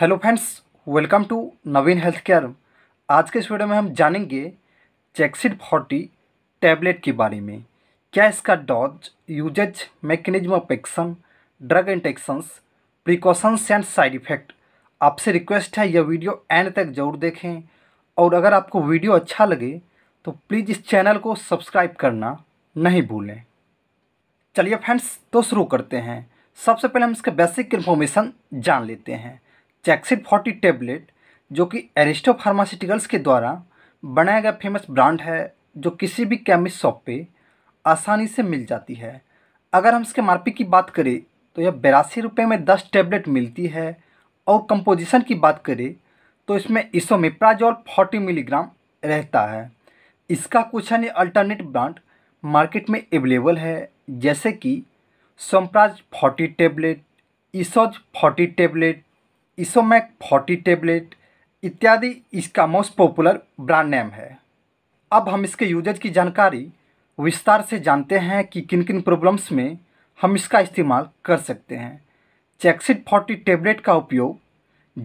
hello friends welcome to Naveen health care आज के इस वीडियो में हम जानेंगे चेक्सिड फोर्टी टैबलेट के बारे में क्या इसका dose uses mechanism of action drug interactions precautions and side effect आपसे रिक्वेस्ट है यह वीडियो एंड तक जरूर देखें और अगर आपको वीडियो अच्छा लगे तो प्लीज़ इस चैनल को सब्सक्राइब करना नहीं भूलें चलिए फ्रेंड्स तो शुरू करते हैं सबसे पहले हम इसके बेसिक इन्फॉर्मेशन जान लेते हैं चैक्सिड फोर्टी टेबलेट जो कि एरिस्टो फार्मास्यूटिकल्स के द्वारा बनाया गया फेमस ब्रांड है जो किसी भी केमिस्ट शॉप पे आसानी से मिल जाती है अगर हम इसके मार्पी की बात करें तो यह बेरासी रुपये में दस टेबलेट मिलती है और कंपोजिशन की बात करें तो इसमें इसोमिप्राजॉल फोर्टी मिलीग्राम रहता है इसका कुछ अन्य अल्टरनेट ब्रांड मार्केट में अवेलेबल है जैसे कि Sompraz forty tablet Esoz forty tablet Esomac forty tablet इत्यादि इसका मोस्ट पॉपुलर ब्रांड नेम है अब हम इसके यूजेज की जानकारी विस्तार से जानते हैं कि किन किन प्रॉब्लम्स में हम इसका इस्तेमाल कर सकते हैं चैक्सिट फोर्टी टेबलेट का उपयोग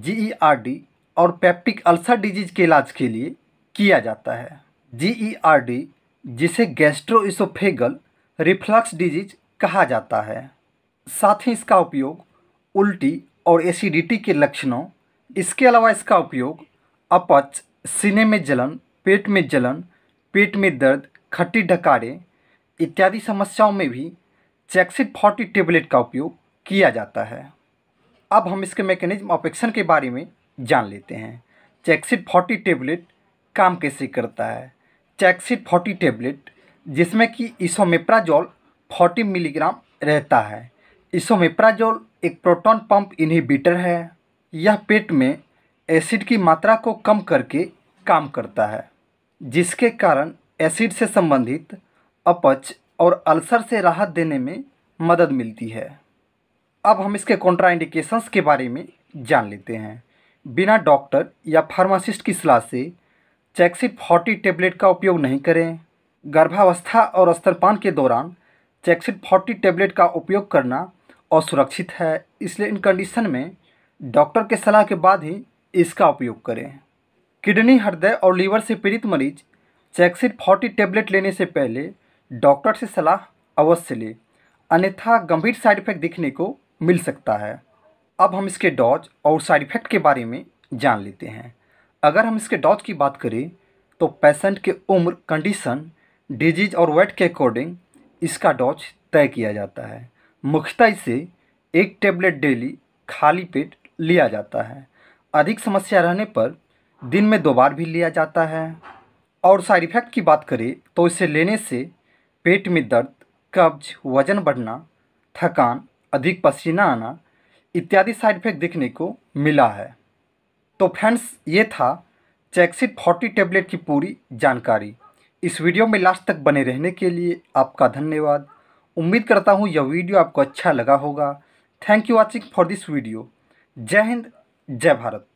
जी e और पेप्टिक अल्सर डिजीज के इलाज के लिए किया जाता है जी e जिसे गैस्ट्रोइसोफेगल रिफ्लक्स डिजीज कहा जाता है साथ ही इसका उपयोग उल्टी और एसिडिटी के लक्षणों इसके अलावा इसका उपयोग अपच सीने में जलन पेट में जलन पेट में दर्द खट्टी ढकारें इत्यादि समस्याओं में भी चैक्सिड फोर्टी टेबलेट का उपयोग किया जाता है अब हम इसके मैकेनिज्म ऑफ एक्शन के बारे में जान लेते हैं चैक्सिड फोर्टी टेबलेट काम कैसे करता है चैक्सिड फोर्टी टेबलेट जिसमें कि इसोमेप्राजोल फोर्टी मिलीग्राम रहता है इसोमेप्राजोल एक प्रोटॉन पंप इनहिबिटर है यह पेट में एसिड की मात्रा को कम करके काम करता है जिसके कारण एसिड से संबंधित अपच और अल्सर से राहत देने में मदद मिलती है अब हम इसके कॉन्ट्राइंडिकेशंस के बारे में जान लेते हैं बिना डॉक्टर या फार्मासिस्ट की सलाह से चैक्सिट फोर्टी टेबलेट का उपयोग नहीं करें गर्भावस्था और स्तरपान के दौरान चैक्सिट फोर्टी टेबलेट का उपयोग करना असुरक्षित है इसलिए इन कंडीशन में डॉक्टर के सलाह के बाद ही इसका उपयोग करें किडनी हृदय और लीवर से पीड़ित मरीज चैक्सिट फोर्टी टेबलेट लेने से पहले डॉक्टर से सलाह अवश्य लें अन्यथा गंभीर साइड इफेक्ट दिखने को मिल सकता है अब हम इसके डॉज और साइड इफेक्ट के बारे में जान लेते हैं अगर हम इसके डॉज की बात करें तो पेशेंट के उम्र कंडीशन डिजीज और वेट के अकॉर्डिंग इसका डॉज तय किया जाता है मुख्यतः इसे एक टेबलेट डेली खाली पेट लिया जाता है अधिक समस्या रहने पर दिन में दो बार भी लिया जाता है और साइड इफ़ेक्ट की बात करें तो इसे लेने से पेट में दर्द कब्ज वजन बढ़ना थकान अधिक पसीना आना इत्यादि साइड इफ़ेक्ट देखने को मिला है तो फ्रेंड्स ये था चैक्सिट फोर्टी टेबलेट की पूरी जानकारी इस वीडियो में लास्ट तक बने रहने के लिए आपका धन्यवाद उम्मीद करता हूँ यह वीडियो आपको अच्छा लगा होगा thank you watching for this video जय हिंद जय भारत